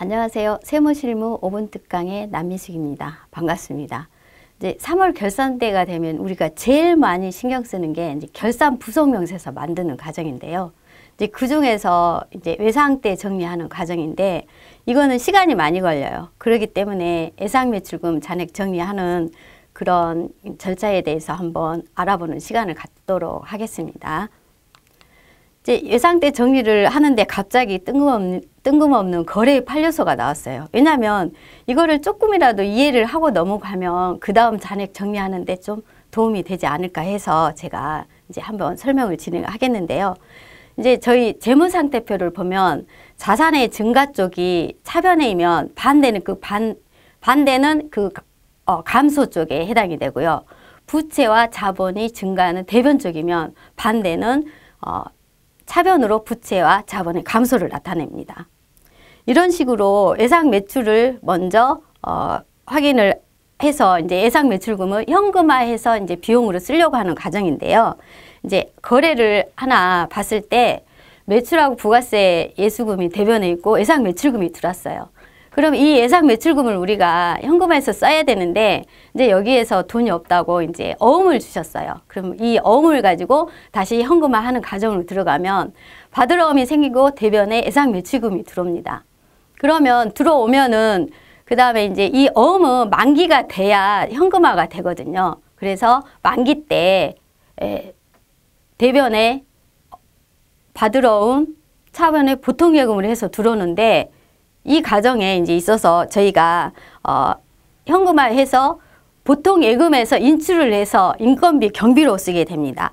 안녕하세요. 세무실무 5분 특강의 남미숙입니다. 반갑습니다. 이제 3월 결산 때가 되면 우리가 제일 많이 신경 쓰는 게 이제 결산 부속명세서 만드는 과정인데요. 이제 그 중에서 이제 외상 때 정리하는 과정인데 이거는 시간이 많이 걸려요. 그렇기 때문에 예상 매출금 잔액 정리하는 그런 절차에 대해서 한번 알아보는 시간을 갖도록 하겠습니다. 이제 예상 때 정리를 하는데 갑자기 뜬금없는, 뜬금없는 거래의 판료서가 나왔어요. 왜냐하면 이거를 조금이라도 이해를 하고 넘어가면 그 다음 잔액 정리하는데 좀 도움이 되지 않을까 해서 제가 이제 한번 설명을 진행하겠는데요. 이제 저희 재무상태표를 보면 자산의 증가 쪽이 차변에이면 반대는 그 반, 반대는 그 어, 감소 쪽에 해당이 되고요. 부채와 자본이 증가하는 대변 쪽이면 반대는 어, 차변으로 부채와 자본의 감소를 나타냅니다. 이런 식으로 예상 매출을 먼저 어, 확인을 해서 이제 예상 매출금을 현금화해서 이제 비용으로 쓰려고 하는 과정인데요. 이제 거래를 하나 봤을 때 매출하고 부가세 예수금이 대변에 있고 예상 매출금이 들었어요. 그럼 이 예상 매출금을 우리가 현금화해서 써야 되는데 이제 여기에서 돈이 없다고 이제 어음을 주셨어요. 그럼 이 어음을 가지고 다시 현금화하는 과정으로 들어가면 받을 어음이 생기고 대변에 예상 매출금이 들어옵니다. 그러면 들어오면은 그 다음에 이제 이 어음은 만기가 돼야 현금화가 되거든요. 그래서 만기 때 예, 대변에 받으러 온 차변에 보통 예금을 해서 들어오는데 이 과정에 이제 있어서 저희가 어, 현금화해서 보통 예금에서 인출을 해서 인건비 경비로 쓰게 됩니다.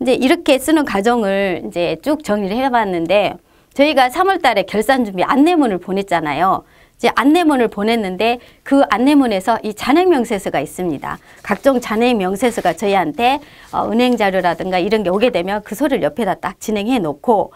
이제 이렇게 쓰는 과정을 이제 쭉 정리를 해봤는데 저희가 3월 달에 결산 준비 안내문을 보냈잖아요. 이제 안내문을 보냈는데 그 안내문에서 이 잔액 명세서가 있습니다. 각종 잔액 명세서가 저희한테 어, 은행 자료라든가 이런 게 오게 되면 그 서류를 옆에다 딱 진행해 놓고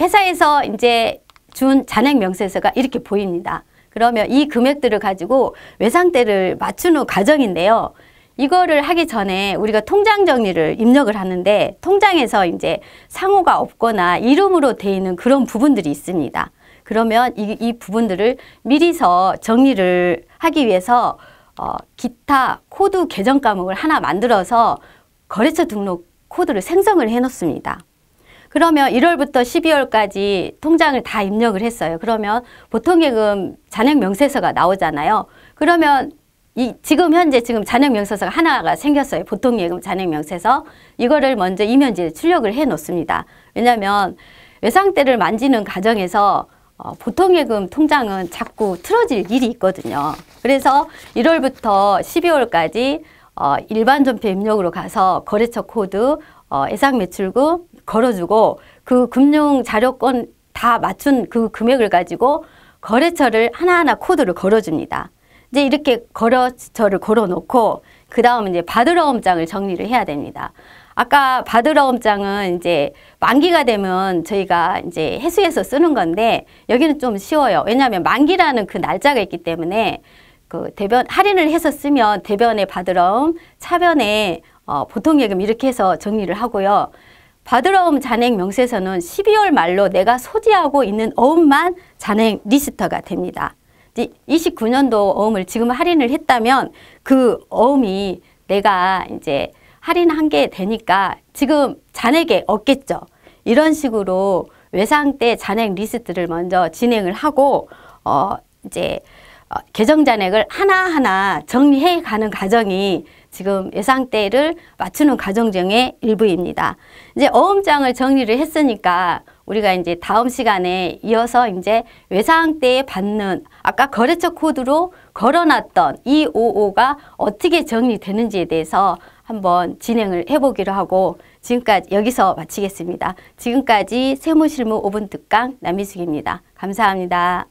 회사에서 이제 준 잔액 명세서가 이렇게 보입니다. 그러면 이 금액들을 가지고 외상대를 맞추는 과정인데요. 이거를 하기 전에 우리가 통장 정리를 입력을 하는데 통장에서 이제 상호가 없거나 이름으로 돼 있는 그런 부분들이 있습니다. 그러면 이, 이 부분들을 미리서 정리를 하기 위해서 어, 기타 코드 계정 과목을 하나 만들어서 거래처 등록 코드를 생성을 해놓습니다. 그러면 1월부터 12월까지 통장을 다 입력을 했어요. 그러면 보통예금 잔액 명세서가 나오잖아요. 그러면 이 지금 현재 지금 잔액 명세서가 하나가 생겼어요. 보통 예금 잔액 명세서. 이거를 먼저 이면지에 출력을 해 놓습니다. 왜냐면 외상대를 만지는 과정에서 어, 보통 예금 통장은 자꾸 틀어질 일이 있거든요. 그래서 1월부터 12월까지 어, 일반 점표 입력으로 가서 거래처 코드, 어, 예상 매출금, 걸어주고 그 금융 자료권 다 맞춘 그 금액을 가지고 거래처를 하나하나 코드를 걸어줍니다. 이제 이렇게 거래처를 걸어놓고 그 다음 이제 받으러 엄장을 정리를 해야 됩니다. 아까 받으러 엄장은 이제 만기가 되면 저희가 이제 해수해서 쓰는 건데 여기는 좀 쉬워요. 왜냐하면 만기라는 그 날짜가 있기 때문에 그 대변 할인을 해서 쓰면 대변에 받으러 차변에 어, 보통 예금 이렇게 해서 정리를 하고요. 바드러움 잔액 명세서는 12월 말로 내가 소지하고 있는 어음만 잔액 리스트가 됩니다. 29년도 어음을 지금 할인을 했다면 그 어음이 내가 이제 할인한 게 되니까 지금 잔액에 없겠죠. 이런 식으로 외상 때 잔액 리스트를 먼저 진행을 하고 어 이제 어, 개정 잔액을 하나하나 정리해 가는 과정이 지금 예상대를 맞추는 과정 중의 일부입니다. 이제 어음장을 정리를 했으니까 우리가 이제 다음 시간에 이어서 이제 외상대에 받는 아까 거래처 코드로 걸어놨던 255가 어떻게 정리되는지에 대해서 한번 진행을 해보기로 하고 지금까지 여기서 마치겠습니다. 지금까지 세무실무 5분 특강 남미숙입니다. 감사합니다.